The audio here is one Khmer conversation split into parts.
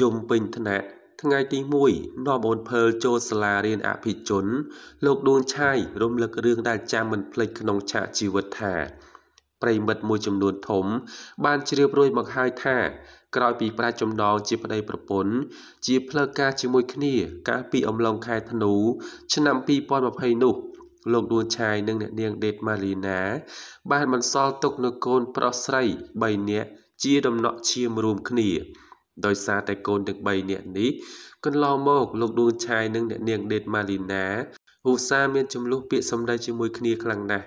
យំពេញថ្នាក់ថ្ងៃទី1នាំអូនភើលចូលសាលារៀនអភិជនលោកដួងឆៃរំលឹករឿងដែលចាំមិនភ្លេចក្នុងឆាកជីវិតថាប្រិមិត្តមួយចំនួនធំ បានជ្រាបរួចមកហើយថាក្រោយពីប្រាច់ចំណងជាប្តីប្រពន្ធជាផ្លូវការជាមួយគ្នាកាលពីអំឡុងខែធ្នូឆ្នាំ2020នោះលោកដួងឆាយនិងអ្នកនាងដេតម៉ាលីណា បានបន្សល់ទុកនូវកូនប្រុសស្រី3នាក់ជាដំណក់ឈាមរួមគ្នាដោយសារតែកូនទាំង3នាក់នេះកន្លងមកលោកដួងឆាយនិងអ្នកនាង ដេតម៉ាលីណាឧស្សាហ៍មានចំនួនពាក្យសម្ដីជាមួយគ្នាខ្លាំងណាស់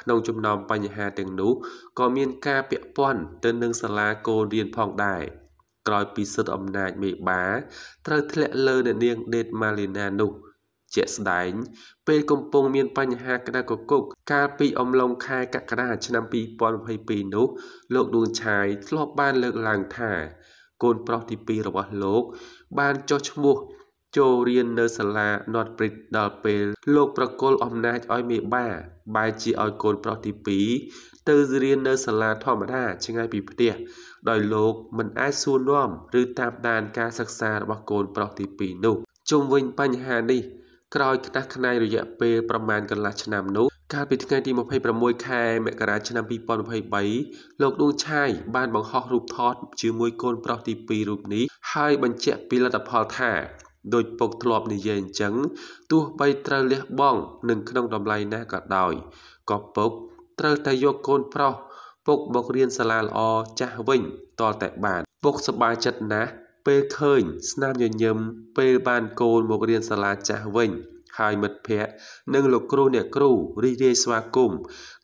ក្នុងចំណោមបញ្ហាទាំងនោះក៏មាន ការពាក់ព័ន្ធទៅនឹងសាលាកូនរៀនផងដែរក្រោយពីសិទ្ធិអំណាចមេបាត្រូវធ្លាក់លើអ្នកនាងដេតម៉ាលីណានោះជាក់ស្ដែងពេលកំពុងមានបញ្ហាក្តៅកគុក កាលពីអំឡុងខែកក្កដាឆ្នាំ2022នោះ លោកដួងឆាយធ្លាប់បានលើកឡើងថាកូនប្រុសទី2របស់លោក បានចុះឈ្មោះ ចូលរៀននៅសាលា North Bridge ដល់ពេលលោកប្រគល់អំណាចឲ្យមេបាបែរជាឲ្យកូនប្រុសទី2ទៅរៀននៅសាលាធម្មតាឆ្ងាយពីផ្ទះដោយលោកមិនអាចសួរនាំឬតាមដានការសិក្សារបស់កូនប្រុសទី2នោះជុំវិញបញ្ហានេះក្រោយខ្នះខ្នាយរយៈពេលប្រមាណកន្លះឆ្នាំនោះកាលពីថ្ងៃទី26ខែមករាឆ្នាំ2023លោកដួងឆាយបានបង្ហោះរូបថតជាមួយកូនប្រុសទី2រូបនេះហើយបញ្ជាក់ពីលទ្ធផលថាដោយពុកធ្លាប់និយាយអញ្ចឹងទោះបីត្រូវលះបង់នឹងក្នុងតម្លៃណាក៏ដោយក៏ពុកត្រូវតែយកកូនប្រុសពុកមករៀនសាលាល្អចាស់វិញតតែបាន ពុកសប្បាយចិត្តណាស់ពេលឃើញ ស្នាមញញឹមពេលបានកូនមករៀនសាលាចាស់វិញហើយមិត្តភ័ក្តិនិងលោកគ្រូអ្នកគ្រូរីករាយស្វាគមន៍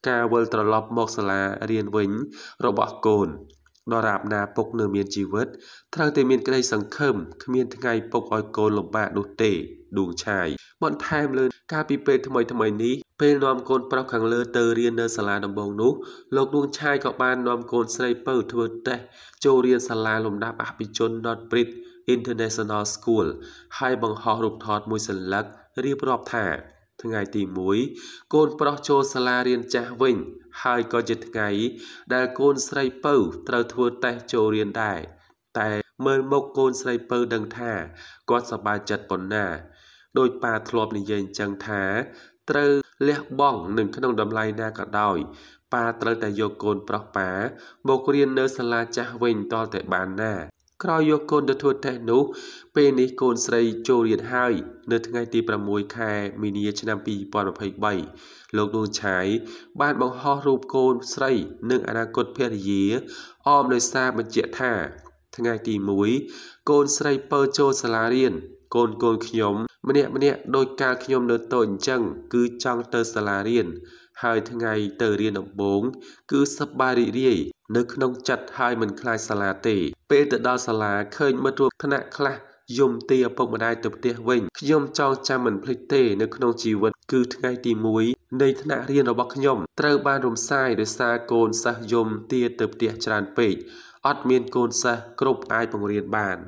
ការវិលត្រឡប់មកសាលារៀនវិញ របស់កូនដរាបណា ពុកនៅមានជីវិតត្រូវតែមានក្តីសង្ឃឹម គ្មានថ្ងៃពុកឲ្យកូនលំបាកនោះទេដួងឆាយបន្ថែមលើការពីពេលថ្មីថ្មីនេះពេលនាំកូនប្រុសខាងលើទៅរៀននៅសាលាដំបងនោះលោកដួងឆាយក៏បាននាំកូនស្រីពៅធ្វើតេស្តចូលរៀនសាលាលំដាប់អភិជន North Bridge International School ហើយបង្ហោះរូបថតមួយសន្លឹករៀបរាប់ថាថ្ងៃទី1កូនប្រុសចូលសាលារៀនចាស់វិញ ហើយក៏ជាថ្ងៃ ដែលកូនស្រីពៅត្រូវធ្វើតេស្តចូលរៀនដែរតែមើលមុខកូនស្រីពៅដឹងថាគាត់សប្បាយចិត្តប៉ុណ្ណាដោយប៉ាធ្លាប់និយាយអញ្ចឹងថាត្រូវលះបង់នឹងក្នុងតម្លៃណាក៏ដោយប៉ាត្រូវតែយកកូនប្រុសប៉ាមករៀននៅសាលាចាស់វិញតលតែបានណាក្រោយយកកូនទៅធ្វើតេស្តនោះ ពេលនេះកូនស្រីចូលរៀនហើយ នៅថ្ងៃ ទី6ខែមីនាឆ្នាំ2023លោកដួងឆាយបានបង្ហោះរូបកូនស្រី និងអនាគតភរិយា អមដោយសារបញ្ជាក់ថាថ្ងៃទី1កូនស្រីពើចូលសាលារៀន កូនកូនខ្ញុំម្នាក់ម្នាក់ដោយកាលខ្ញុំនៅតូចអញ្ចឹងគឺចង់ទៅសាលារៀន ហើយថ្ងៃទៅរៀនដំបូង គឺសប្បាយរីករាយនៅក្នុងចិត្តហើយមិនខ្លាចសាលាទេពេលទៅដល់សាលាឃើញមិត្តរួមថ្នាក់ខ្លះយំទាឪពុកម្ដាយទៅផ្ទះវិញខ្ញុំចងចាំមិនភ្លេចទេនៅក្នុងជីវិតគឺថ្ងៃទី1នៃថ្នាក់រៀនរបស់ខ្ញុំត្រូវ បានរំសាយដោយសារកូនសិស្សយំទាទៅផ្ទះច្រើនពេកអត់មានកូនសិស្សគ្រប់អាចបង្រៀនបាន